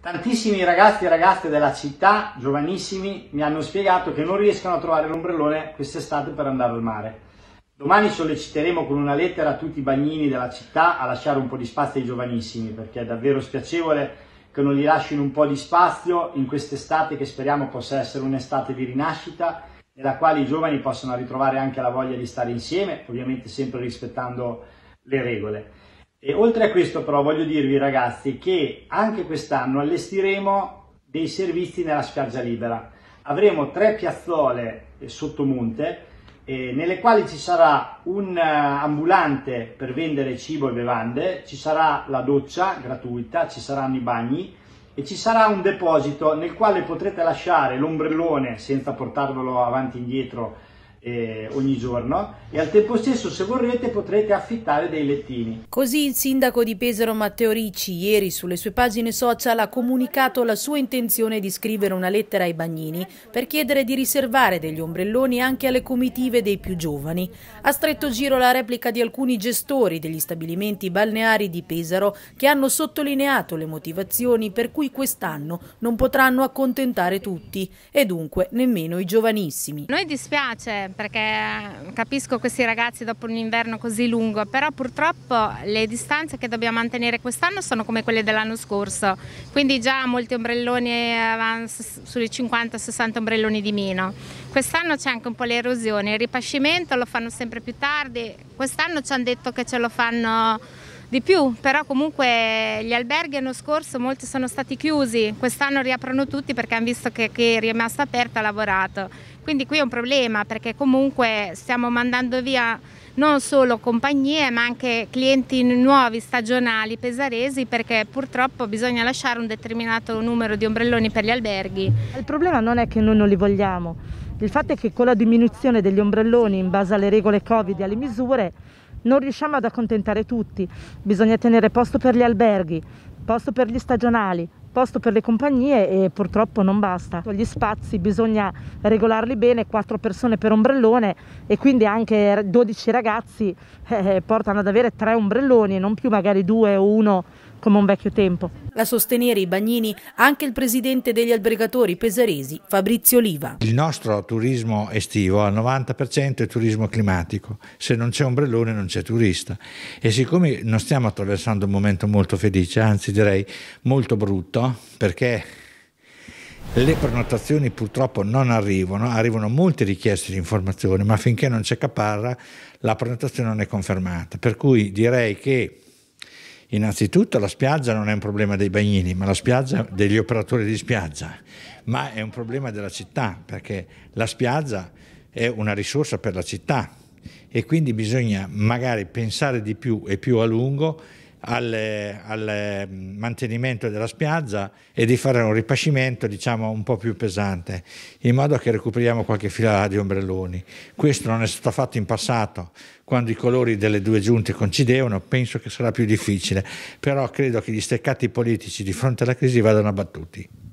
Tantissimi ragazzi e ragazze della città, giovanissimi, mi hanno spiegato che non riescono a trovare l'ombrellone quest'estate per andare al mare. Domani solleciteremo con una lettera tutti i bagnini della città a lasciare un po' di spazio ai giovanissimi, perché è davvero spiacevole che non gli lasciano un po' di spazio in quest'estate che speriamo possa essere un'estate di rinascita, nella quale i giovani possano ritrovare anche la voglia di stare insieme, ovviamente sempre rispettando le regole. E oltre a questo però voglio dirvi ragazzi che anche quest'anno allestiremo dei servizi nella spiaggia libera. Avremo tre piazzole eh, sottomonte eh, nelle quali ci sarà un eh, ambulante per vendere cibo e bevande, ci sarà la doccia gratuita, ci saranno i bagni e ci sarà un deposito nel quale potrete lasciare l'ombrellone senza portarvelo avanti e indietro eh, ogni giorno e al tempo stesso se vorrete potrete affittare dei lettini. Così il sindaco di Pesaro Matteo Ricci ieri sulle sue pagine social ha comunicato la sua intenzione di scrivere una lettera ai bagnini per chiedere di riservare degli ombrelloni anche alle comitive dei più giovani. Ha stretto giro la replica di alcuni gestori degli stabilimenti balneari di Pesaro che hanno sottolineato le motivazioni per cui quest'anno non potranno accontentare tutti e dunque nemmeno i giovanissimi. Noi dispiace perché eh, capisco questi ragazzi dopo un inverno così lungo, però purtroppo le distanze che dobbiamo mantenere quest'anno sono come quelle dell'anno scorso, quindi già molti ombrelloni, eh, sui 50-60 ombrelloni di meno. Quest'anno c'è anche un po' l'erosione, il ripascimento lo fanno sempre più tardi, quest'anno ci hanno detto che ce lo fanno di più, però comunque gli alberghi l'anno scorso molti sono stati chiusi, quest'anno riaprono tutti perché hanno visto che chi è rimasto aperto ha lavorato. Quindi qui è un problema perché comunque stiamo mandando via non solo compagnie ma anche clienti nuovi, stagionali, pesaresi perché purtroppo bisogna lasciare un determinato numero di ombrelloni per gli alberghi. Il problema non è che noi non li vogliamo, il fatto è che con la diminuzione degli ombrelloni in base alle regole Covid e alle misure non riusciamo ad accontentare tutti, bisogna tenere posto per gli alberghi, posto per gli stagionali, posto per le compagnie e purtroppo non basta. Gli spazi bisogna regolarli bene, quattro persone per ombrellone e quindi anche 12 ragazzi eh, portano ad avere tre ombrelloni e non più magari due o uno come un vecchio tempo. A sostenere i bagnini anche il presidente degli albergatori pesaresi, Fabrizio Oliva. Il nostro turismo estivo al 90% è turismo climatico, se non c'è ombrellone non c'è turista e siccome non stiamo attraversando un momento molto felice, anzi direi molto brutto, perché le prenotazioni purtroppo non arrivano, arrivano molte richieste di informazioni, ma finché non c'è caparra la prenotazione non è confermata. Per cui direi che Innanzitutto la spiaggia non è un problema dei bagnini, ma la spiaggia degli operatori di spiaggia, ma è un problema della città, perché la spiaggia è una risorsa per la città e quindi bisogna magari pensare di più e più a lungo al, al, ehm, mantenimento della spiaggia e di fare un ripascimento diciamo, un po' più pesante in modo che recuperiamo qualche fila di ombrelloni questo non è stato fatto in passato quando i colori delle due giunte coincidevano penso che sarà più difficile però credo che gli steccati politici di fronte alla crisi vadano abbattuti